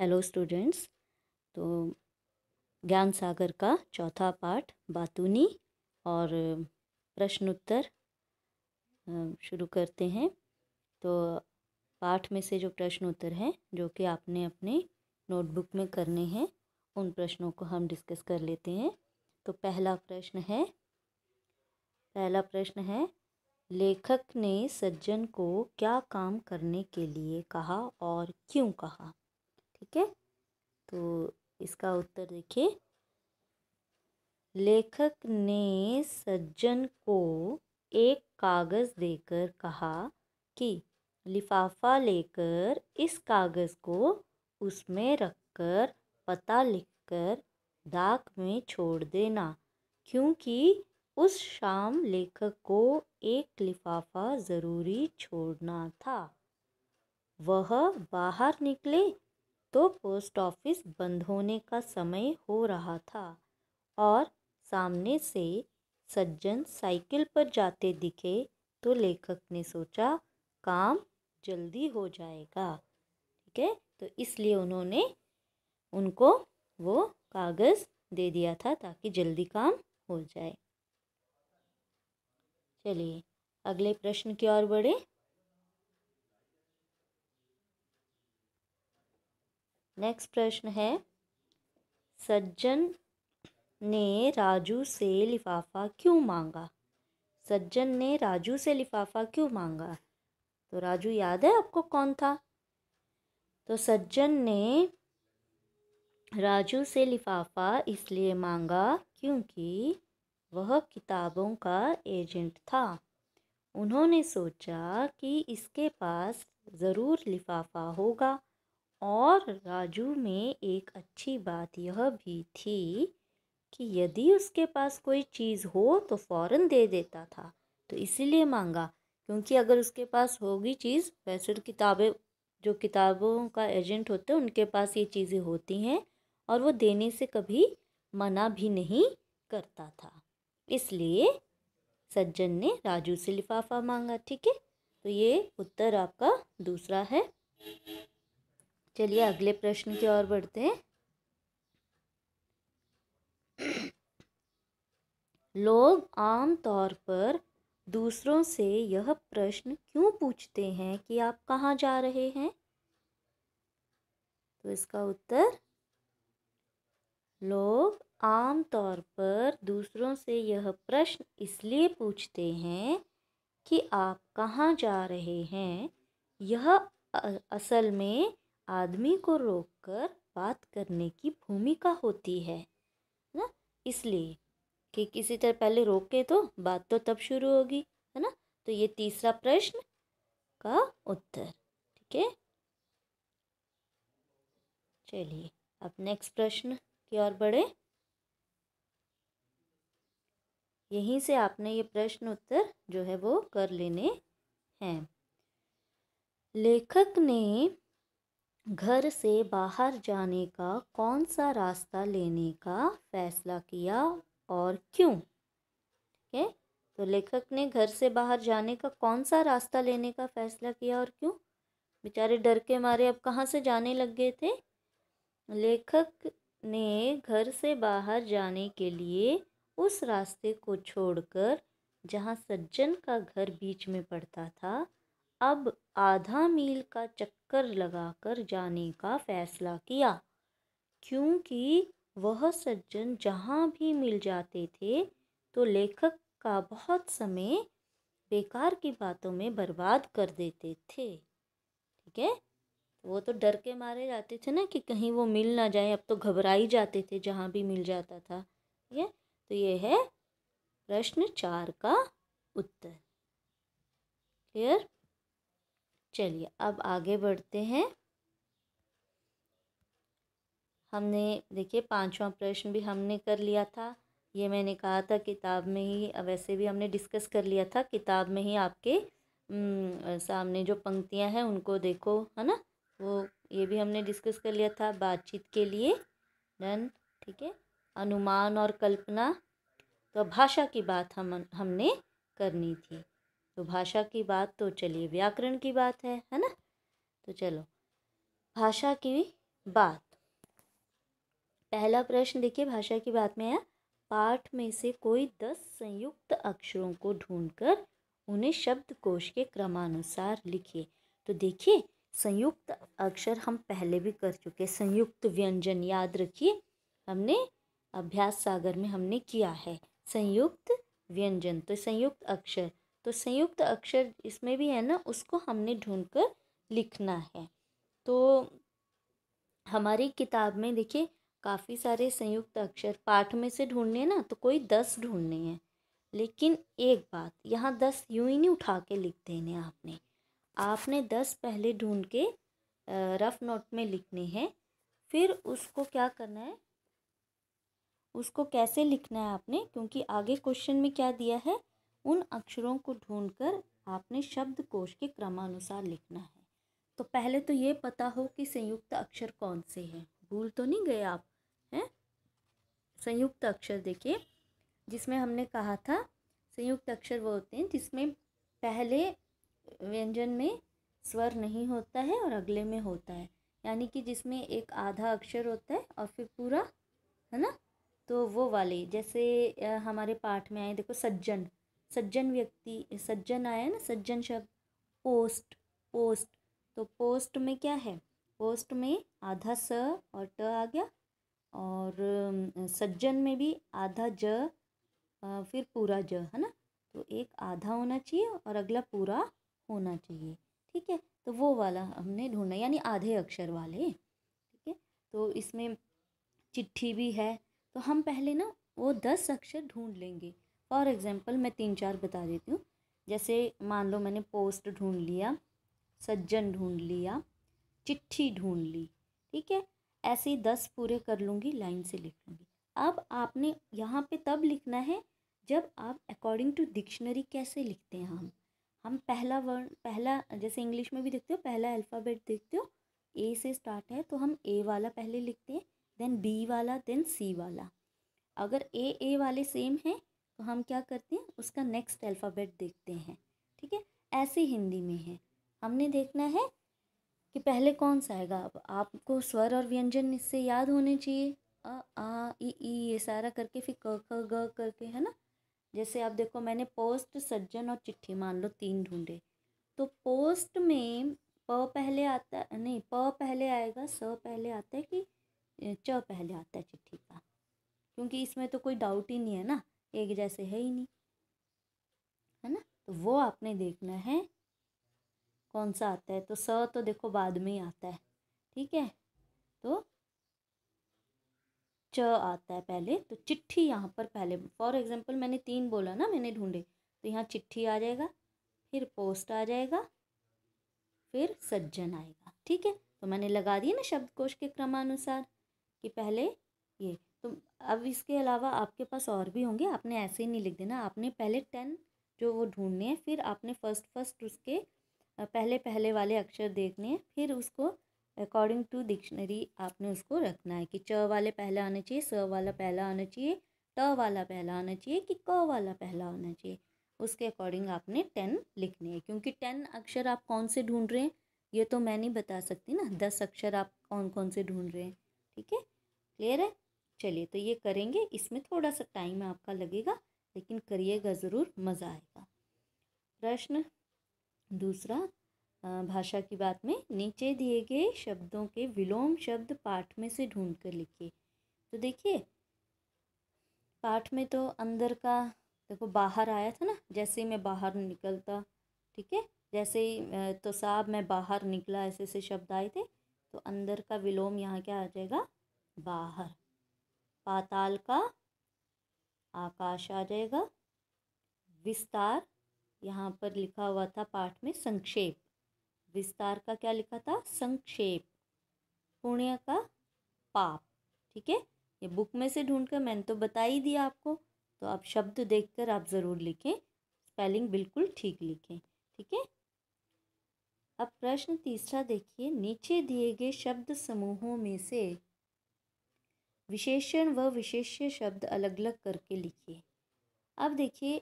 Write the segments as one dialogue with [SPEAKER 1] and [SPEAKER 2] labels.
[SPEAKER 1] hello students तो ज्ञान सागर का चौथा पाठ बातूनी और प्रश्नोत्तर शुरू करते हैं तो पाठ में से जो प्रश्न उत्तर हैं जो कि आपने अपने नोटबुक में करने हैं उन प्रश्नों को हम डिस्कस कर लेते हैं तो पहला प्रश्न है पहला प्रश्न है लेखक ने सज्जन को क्या काम करने के लिए कहा और क्यों कहा ठीक है तो इसका उत्तर देखिए लेखक ने सज्जन को एक कागज़ देकर कहा कि लिफाफा लेकर इस कागज़ को उसमें रखकर पता लिखकर डाक में छोड़ देना क्योंकि उस शाम लेखक को एक लिफाफा ज़रूरी छोड़ना था वह बाहर निकले तो पोस्ट ऑफिस बंद होने का समय हो रहा था और सामने से सज्जन साइकिल पर जाते दिखे तो लेखक ने सोचा काम जल्दी हो जाएगा ठीक है तो इसलिए उन्होंने उनको वो कागज़ दे दिया था ताकि जल्दी काम हो जाए चलिए अगले प्रश्न की ओर बढ़े नेक्स्ट प्रश्न है सज्जन ने राजू से लिफाफा क्यों मांगा सज्जन ने राजू से लिफाफा क्यों मांगा तो राजू याद है आपको कौन था तो सज्जन ने राजू से लिफाफा इसलिए मांगा क्योंकि वह किताबों का एजेंट था उन्होंने सोचा कि इसके पास ज़रूर लिफाफा होगा और राजू में एक अच्छी बात यह भी थी कि यदि उसके पास कोई चीज़ हो तो फ़ौरन दे देता था तो इसीलिए मांगा क्योंकि अगर उसके पास होगी चीज़ वैसे तो किताबें जो किताबों का एजेंट होते हैं उनके पास ये चीज़ें होती हैं और वो देने से कभी मना भी नहीं करता था इसलिए सज्जन ने राजू से लिफाफा मांगा ठीक है तो ये उत्तर आपका दूसरा है चलिए अगले प्रश्न की ओर बढ़ते हैं लोग आम तौर पर दूसरों से यह प्रश्न क्यों पूछते हैं कि आप कहाँ जा रहे हैं तो इसका उत्तर लोग आम तौर पर दूसरों से यह प्रश्न इसलिए पूछते हैं कि आप कहाँ जा रहे हैं यह असल में आदमी को रोककर बात करने की भूमिका होती है ना इसलिए कि किसी तरह पहले रोके तो बात तो तब शुरू होगी है ना तो ये तीसरा प्रश्न का उत्तर ठीक है चलिए अब नेक्स्ट प्रश्न की ओर बढ़े यहीं से आपने ये प्रश्न उत्तर जो है वो कर लेने हैं लेखक ने घर से बाहर जाने का कौन सा रास्ता लेने का फैसला किया और क्यों ओके तो लेखक ने घर से बाहर जाने का कौन सा रास्ता लेने का फैसला किया और क्यों बेचारे डर के मारे अब कहाँ से जाने लग गए थे लेखक ने घर से बाहर जाने के लिए उस रास्ते को छोड़कर जहाँ सज्जन का घर बीच में पड़ता था अब आधा मील का चक्कर लगाकर जाने का फैसला किया क्योंकि वह सज्जन जहाँ भी मिल जाते थे तो लेखक का बहुत समय बेकार की बातों में बर्बाद कर देते थे ठीक है वो तो डर के मारे जाते थे ना कि कहीं वो मिल ना जाए अब तो घबरा ही जाते थे जहाँ भी मिल जाता था ठीक है तो ये है प्रश्न चार का उत्तर क्लियर चलिए अब आगे बढ़ते हैं हमने देखिए पांचवा प्रश्न भी हमने कर लिया था ये मैंने कहा था किताब में ही वैसे भी हमने डिस्कस कर लिया था किताब में ही आपके सामने जो पंक्तियां हैं उनको देखो है ना वो ये भी हमने डिस्कस कर लिया था बातचीत के लिए डन ठीक है अनुमान और कल्पना तो भाषा की बात हम हमने करनी थी तो भाषा की बात तो चलिए व्याकरण की बात है है ना तो चलो भाषा की बात पहला प्रश्न देखिए भाषा की बात में है पाठ में से कोई दस संयुक्त अक्षरों को ढूंढकर उन्हें शब्द कोश के क्रमानुसार लिखिए तो देखिए संयुक्त अक्षर हम पहले भी कर चुके संयुक्त व्यंजन याद रखिए हमने अभ्यास सागर में हमने किया है संयुक्त व्यंजन तो संयुक्त अक्षर तो संयुक्त अक्षर इसमें भी है ना उसको हमने ढूंढ कर लिखना है तो हमारी किताब में देखिए काफ़ी सारे संयुक्त अक्षर पाठ में से ढूंढने ना तो कोई दस ढूंढने हैं लेकिन एक बात यहाँ दस यूं ही नहीं उठा के लिख देने आपने आपने दस पहले ढूंढ के रफ नोट में लिखने हैं फिर उसको क्या करना है उसको कैसे लिखना है आपने क्योंकि आगे क्वेश्चन में क्या दिया है उन अक्षरों को ढूंढकर आपने शब्दकोश के क्रमानुसार लिखना है तो पहले तो ये पता हो कि संयुक्त अक्षर कौन से हैं भूल तो नहीं गए आप हैं संयुक्त अक्षर देखिए जिसमें हमने कहा था संयुक्त अक्षर वो होते हैं जिसमें पहले व्यंजन में स्वर नहीं होता है और अगले में होता है यानी कि जिसमें एक आधा अक्षर होता है और फिर पूरा है ना तो वो वाले जैसे हमारे पाठ में आए देखो सज्जन सज्जन व्यक्ति सज्जन आया ना सज्जन शब्द पोस्ट पोस्ट तो पोस्ट में क्या है पोस्ट में आधा स और ट आ गया और सज्जन में भी आधा ज फिर पूरा ज है ना तो एक आधा होना चाहिए और अगला पूरा होना चाहिए ठीक है तो वो वाला हमने ढूंढना यानी आधे अक्षर वाले ठीक है तो इसमें चिट्ठी भी है तो हम पहले ना वो दस अक्षर ढूंढ लेंगे फॉर एग्ज़ाम्पल मैं तीन चार बता देती हूँ जैसे मान लो मैंने पोस्ट ढूंढ लिया सज्जन ढूंढ लिया चिट्ठी ढूंढ ली ठीक है ऐसे ही दस पूरे कर लूँगी लाइन से लिख लूँगी अब आपने यहाँ पे तब लिखना है जब आप अकॉर्डिंग टू डिक्शनरी कैसे लिखते हैं हम हम पहला वर्ड पहला जैसे इंग्लिश में भी देखते हो पहला अल्फ़ाबेट देखते हो ए से स्टार्ट है तो हम ए वाला पहले लिखते हैं देन बी वाला देन सी वाला अगर ए ए वाले सेम हैं तो हम क्या करते हैं उसका नेक्स्ट अल्फ़ाबेट देखते हैं ठीक है ऐसे हिंदी में है हमने देखना है कि पहले कौन सा आएगा अब आपको स्वर और व्यंजन इससे याद होने चाहिए अ आ ई ई ये सारा करके फिर क ख ग करके है ना जैसे आप देखो मैंने पोस्ट सज्जन और चिट्ठी मान लो तीन ढूंढे तो पोस्ट में प पहले आता नहीं प पहले आएगा स पहले आता है कि च पहले आता है चिट्ठी का क्योंकि इसमें तो कोई डाउट ही नहीं है ना एक जैसे है ही नहीं है ना तो वो आपने देखना है कौन सा आता है तो स तो देखो बाद में ही आता है ठीक है तो च आता है पहले तो चिट्ठी यहाँ पर पहले फॉर एग्जांपल मैंने तीन बोला ना मैंने ढूंढे तो यहाँ चिट्ठी आ जाएगा फिर पोस्ट आ जाएगा फिर सज्जन आएगा ठीक है तो मैंने लगा दिया ना शब्दकोश के क्रमानुसार कि पहले ये तो अब इसके अलावा आपके पास और भी होंगे आपने ऐसे ही नहीं लिख देना आपने पहले टेन जो वो ढूंढने हैं फिर आपने फ़र्स्ट फर्स्ट उसके पहले पहले वाले अक्षर देखने हैं फिर उसको अकॉर्डिंग टू डिक्शनरी आपने उसको रखना है कि च वाले पहला आना चाहिए स वाला पहला आना चाहिए ट वाला पहला आना चाहिए कि क वाला पहला आना चाहिए उसके अकॉर्डिंग आपने टेन लिखने हैं क्योंकि टेन अक्षर आप कौन से ढूंढ रहे हैं ये तो मैं नहीं बता सकती ना दस अक्षर आप कौन कौन से ढूंढ रहे हैं ठीक है क्लियर है चलिए तो ये करेंगे इसमें थोड़ा सा टाइम आपका लगेगा लेकिन करिएगा ज़रूर मज़ा आएगा प्रश्न दूसरा भाषा की बात में नीचे दिए गए शब्दों के विलोम शब्द पाठ में से ढूंढ कर लिखिए तो देखिए पाठ में तो अंदर का देखो बाहर आया था ना जैसे ही मैं बाहर निकलता ठीक है जैसे ही तो साहब मैं बाहर निकला ऐसे ऐसे शब्द आए थे तो अंदर का विलोम यहाँ क्या आ जाएगा बाहर पाताल का आकाश आ जाएगा विस्तार यहाँ पर लिखा हुआ था पाठ में संक्षेप विस्तार का क्या लिखा था संक्षेप पुण्य का पाप ठीक है ये बुक में से ढूंढ कर मैंने तो बता ही दिया आपको तो आप शब्द देखकर आप ज़रूर लिखें स्पेलिंग बिल्कुल ठीक लिखें ठीक है अब प्रश्न तीसरा देखिए नीचे दिए गए शब्द समूहों में से विशेषण व विशेष्य शब्द अलग अलग करके लिखिए अब देखिए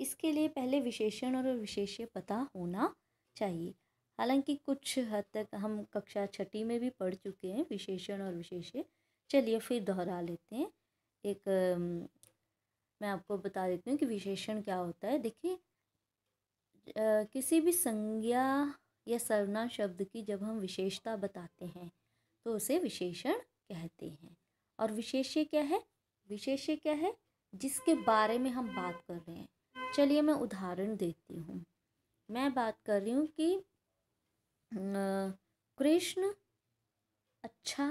[SPEAKER 1] इसके लिए पहले विशेषण और विशेष्य पता होना चाहिए हालांकि कुछ हद तक हम कक्षा छठी में भी पढ़ चुके हैं विशेषण और विशेष्य चलिए फिर दोहरा लेते हैं एक मैं आपको बता देती हूँ कि विशेषण क्या होता है देखिए किसी भी संज्ञा या सर्वनाम शब्द की जब हम विशेषता बताते हैं तो उसे विशेषण कहते हैं और विशेष्य क्या है विशेष्य क्या है जिसके बारे में हम बात कर रहे हैं चलिए मैं उदाहरण देती हूँ मैं बात कर रही हूँ कि कृष्ण अच्छा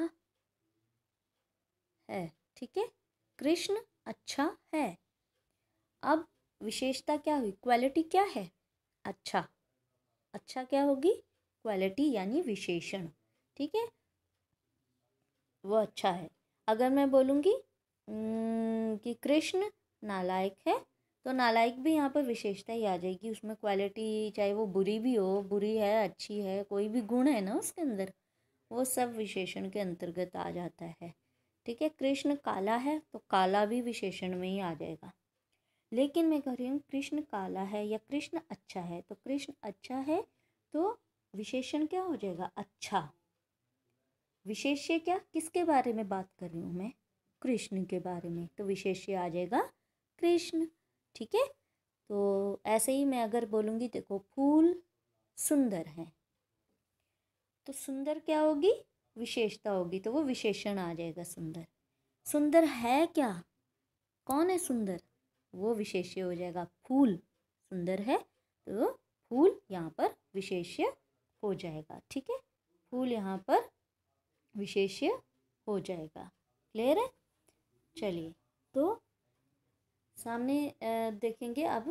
[SPEAKER 1] है ठीक है कृष्ण अच्छा है अब विशेषता क्या हुई क्वालिटी क्या है अच्छा अच्छा क्या होगी क्वालिटी यानी विशेषण ठीक है वो अच्छा है अगर मैं बोलूँगी कि कृष्ण नालायक है तो नालायक भी यहाँ पर विशेषता ही आ जाएगी उसमें क्वालिटी चाहे वो बुरी भी हो बुरी है अच्छी है कोई भी गुण है ना उसके अंदर वो सब विशेषण के अंतर्गत आ जाता है ठीक है कृष्ण काला है तो काला भी विशेषण में ही आ जाएगा लेकिन मैं कह रही हूँ कृष्ण काला है या कृष्ण अच्छा है तो कृष्ण अच्छा है तो विशेषण क्या हो जाएगा अच्छा विशेष्य क्या किसके बारे में बात कर रही हूँ मैं कृष्ण के बारे में तो विशेष्य आ जाएगा कृष्ण ठीक है तो ऐसे ही मैं अगर बोलूँगी देखो फूल सुंदर हैं तो सुंदर क्या होगी विशेषता होगी तो वो विशेषण आ जाएगा सुंदर सुंदर है क्या कौन है सुंदर वो विशेष्य हो जाएगा फूल सुंदर है तो फूल यहाँ पर विशेष्य हो जाएगा ठीक है फूल यहाँ पर विशेष्य हो जाएगा क्लियर है चलिए तो सामने देखेंगे अब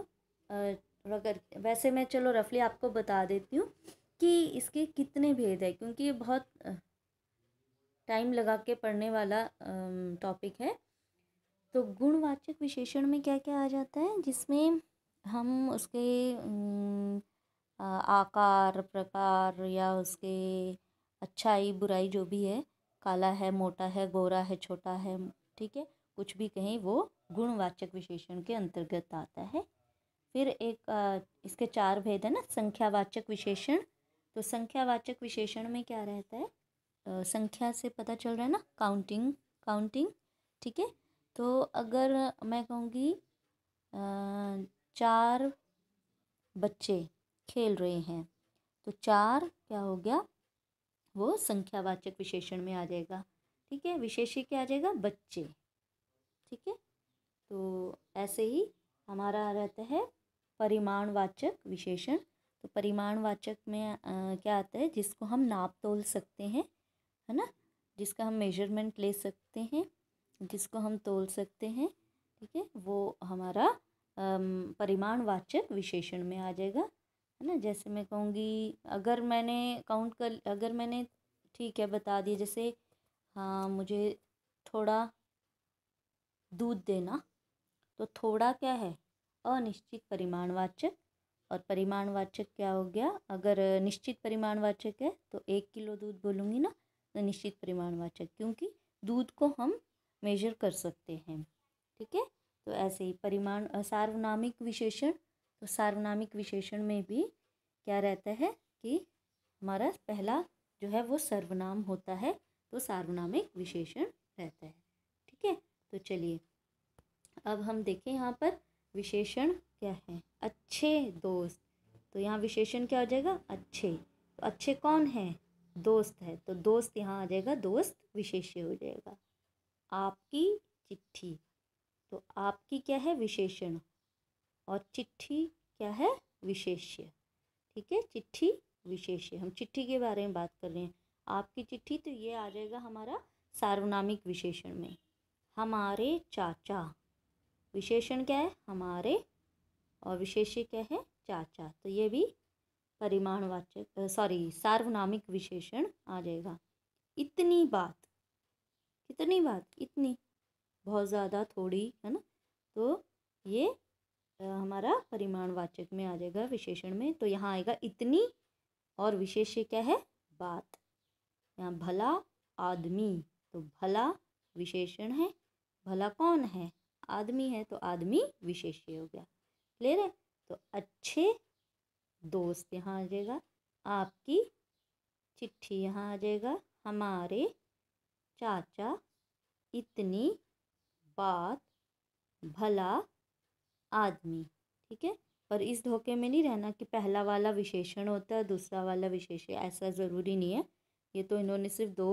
[SPEAKER 1] अगर वैसे मैं चलो रफली आपको बता देती हूँ कि इसके कितने भेद है क्योंकि ये बहुत टाइम लगा के पढ़ने वाला टॉपिक है तो गुणवाचक विशेषण में क्या क्या आ जाता है जिसमें हम उसके आकार प्रकार या उसके अच्छाई बुराई जो भी है काला है मोटा है गोरा है छोटा है ठीक है कुछ भी कहें वो गुणवाचक विशेषण के अंतर्गत आता है फिर एक आ, इसके चार भेद है ना संख्यावाचक विशेषण तो संख्यावाचक विशेषण में क्या रहता है आ, संख्या से पता चल रहा है ना काउंटिंग काउंटिंग ठीक है तो अगर मैं कहूँगी चार बच्चे खेल रहे हैं तो चार क्या हो गया वो संख्यावाचक विशेषण में आ जाएगा ठीक है विशेषी क्या आ जाएगा बच्चे ठीक है तो ऐसे ही हमारा रहता है परिमाणवाचक विशेषण तो परिमाणवाचक में आ, क्या आता है जिसको हम नाप तोल सकते हैं है ना जिसका हम मेजरमेंट ले सकते हैं जिसको हम तोल सकते हैं ठीक है वो हमारा परिमाणवाचक विशेषण में आ जाएगा है ना जैसे मैं कहूँगी अगर मैंने काउंट कर अगर मैंने ठीक है बता दिया जैसे हाँ मुझे थोड़ा दूध देना तो थोड़ा क्या है अनिश्चित परिमाणवाचक और परिमाणवाचक क्या हो गया अगर निश्चित परिमाणवाचक है तो एक किलो दूध बोलूँगी ना तो निश्चित परिमाणवाचक क्योंकि दूध को हम मेजर कर सकते हैं ठीक है तो ऐसे ही परिमाण सार्वनामिक विशेषण तो सार्वनामिक विशेषण में भी क्या रहता है कि हमारा पहला जो है वो सर्वनाम होता है तो सार्वनामिक विशेषण रहता है ठीक है तो चलिए अब हम देखें यहाँ पर विशेषण क्या है अच्छे दोस्त तो यहाँ विशेषण क्या हो जाएगा अच्छे तो अच्छे कौन है दोस्त है तो दोस्त यहाँ आ जाएगा दोस्त विशेष्य हो जाएगा आपकी चिट्ठी तो आपकी क्या है विशेषण और चिट्ठी क्या है विशेष्य ठीक है चिट्ठी विशेष्य हम चिट्ठी के बारे में बात कर रहे हैं आपकी चिट्ठी तो ये आ जाएगा हमारा सार्वनामिक विशेषण में हमारे चाचा विशेषण क्या है हमारे और विशेष्य क्या है चाचा तो ये भी परिमाणवाचक सॉरी सार्वनामिक विशेषण आ जाएगा इतनी बात कितनी बात इतनी बहुत ज़्यादा थोड़ी है ना तो ये हमारा परिमाणवाचक में आ जाएगा विशेषण में तो यहाँ आएगा इतनी और विशेष क्या है बात यहाँ भला आदमी तो भला विशेषण है भला कौन है आदमी है तो आदमी विशेष्य हो गया क्लियर है तो अच्छे दोस्त यहाँ आ जाएगा आपकी चिट्ठी यहाँ आ जाएगा हमारे चाचा इतनी बात भला आदमी ठीक है और इस धोखे में नहीं रहना कि पहला वाला विशेषण होता है दूसरा वाला विशेष ऐसा ज़रूरी नहीं है ये तो इन्होंने सिर्फ दो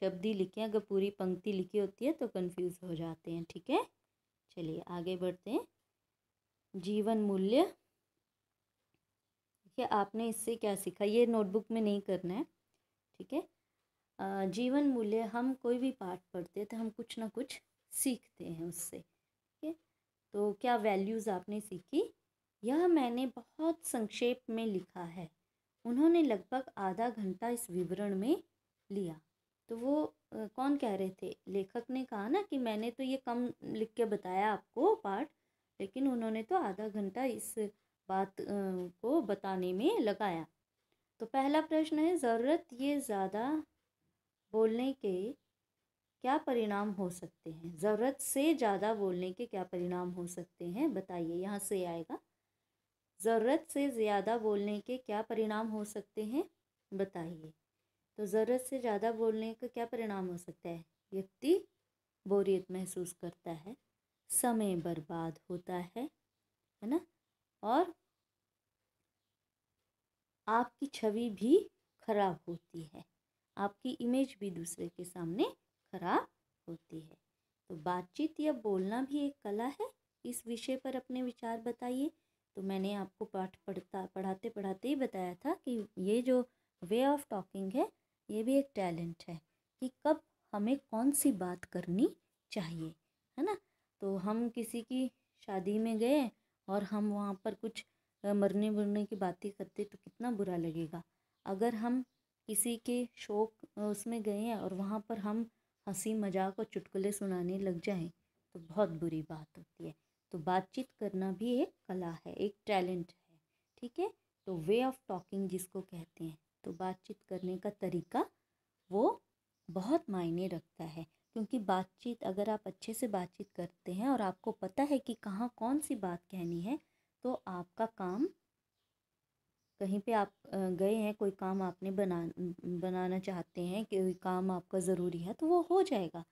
[SPEAKER 1] शब्द ही लिखे हैं अगर पूरी पंक्ति लिखी होती है तो कन्फ्यूज़ हो जाते हैं ठीक है चलिए आगे बढ़ते हैं जीवन मूल्य ठीक है आपने इससे क्या सीखा ये नोटबुक में नहीं करना है ठीक है जीवन मूल्य हम कोई भी पाठ पढ़ते हैं तो हम कुछ ना कुछ सीखते हैं उससे तो क्या वैल्यूज़ आपने सीखी यह मैंने बहुत संक्षेप में लिखा है उन्होंने लगभग आधा घंटा इस विवरण में लिया तो वो कौन कह रहे थे लेखक ने कहा ना कि मैंने तो ये कम लिख के बताया आपको पाठ लेकिन उन्होंने तो आधा घंटा इस बात को बताने में लगाया तो पहला प्रश्न है ज़रूरत ये ज़्यादा बोलने के क्या परिणाम हो सकते हैं ज़रूरत से ज़्यादा बोलने के क्या परिणाम हो सकते हैं बताइए यहाँ से आएगा ज़रूरत से ज़्यादा बोलने के क्या परिणाम हो सकते हैं बताइए तो ज़रूरत से ज़्यादा बोलने का क्या परिणाम हो सकता है व्यक्ति बोरियत महसूस करता है समय बर्बाद होता है है ना और आपकी छवि भी खराब होती है आपकी इमेज भी दूसरे के सामने खराब होती है तो बातचीत या बोलना भी एक कला है इस विषय पर अपने विचार बताइए तो मैंने आपको पाठ पढ़ता पढ़ाते पढ़ाते ही बताया था कि ये जो वे ऑफ टॉकिंग है ये भी एक टैलेंट है कि कब हमें कौन सी बात करनी चाहिए है ना तो हम किसी की शादी में गए और हम वहाँ पर कुछ मरने मरने की बातें करते तो कितना बुरा लगेगा अगर हम किसी के शोक उसमें गए हैं और वहाँ पर हम हंसी मजाक और चुटकुले सुनाने लग जाएं तो बहुत बुरी बात होती है तो बातचीत करना भी एक कला है एक टैलेंट है ठीक है तो वे ऑफ टॉकिंग जिसको कहते हैं तो बातचीत करने का तरीका वो बहुत मायने रखता है क्योंकि बातचीत अगर आप अच्छे से बातचीत करते हैं और आपको पता है कि कहाँ कौन सी बात कहनी है तो आपका काम कहीं पे आप गए हैं कोई काम आपने बना बनाना चाहते हैं कोई काम आपका ज़रूरी है तो वो हो जाएगा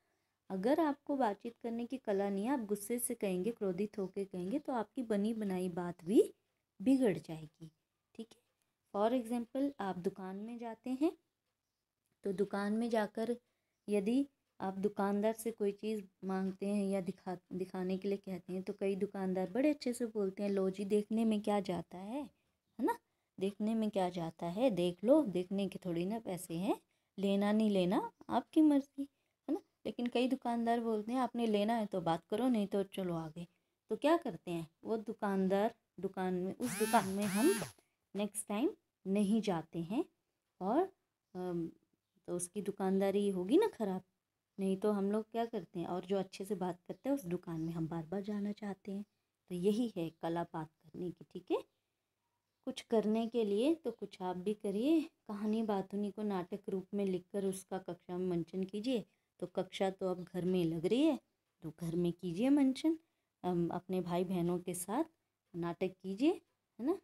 [SPEAKER 1] अगर आपको बातचीत करने की कला नहीं है आप गुस्से से कहेंगे क्रोधित होकर कहेंगे तो आपकी बनी बनाई बात भी बिगड़ जाएगी ठीक है फॉर एग्ज़ाम्पल आप दुकान में जाते हैं तो दुकान में जाकर यदि आप दुकानदार से कोई चीज़ मांगते हैं या दिखा दिखाने के लिए कहते हैं तो कई दुकानदार बड़े अच्छे से बोलते हैं लो जी देखने में क्या जाता है देखने में क्या जाता है देख लो देखने के थोड़ी ना पैसे हैं लेना नहीं लेना आपकी मर्ज़ी है ना लेकिन कई दुकानदार बोलते हैं आपने लेना है तो बात करो नहीं तो चलो आगे तो क्या करते हैं वो दुकानदार दुकान में उस दुकान में हम नेक्स्ट टाइम नहीं जाते हैं और तो उसकी दुकानदारी होगी ना ख़राब नहीं तो हम लोग क्या करते हैं और जो अच्छे से बात करते हैं उस दुकान में हम बार बार जाना चाहते हैं तो यही है कला बात करने की ठीक है कुछ करने के लिए तो कुछ आप भी करिए कहानी बातुनी को नाटक रूप में लिखकर उसका कक्षा में मंचन कीजिए तो कक्षा तो अब घर में लग रही है तो घर में कीजिए मंचन अपने भाई बहनों के साथ नाटक कीजिए है ना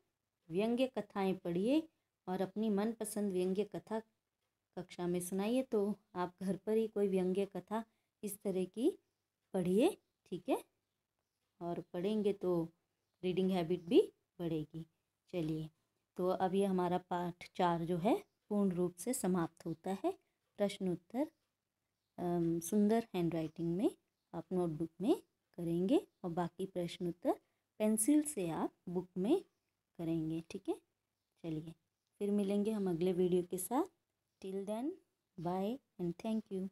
[SPEAKER 1] व्यंग्य कथाएं पढ़िए और अपनी मनपसंद व्यंग्य कथा कक्षा में सुनाइए तो आप घर पर ही कोई व्यंग्य कथा इस तरह की पढ़िए ठीक है और पढ़ेंगे तो रीडिंग हैबिट भी बढ़ेगी चलिए तो अब ये हमारा पाठ चार जो है पूर्ण रूप से समाप्त होता है प्रश्नोत्तर सुंदर हैंड राइटिंग में आप नोटबुक में करेंगे और बाकी प्रश्नोत्तर पेंसिल से आप बुक में करेंगे ठीक है चलिए फिर मिलेंगे हम अगले वीडियो के साथ till then bye and thank you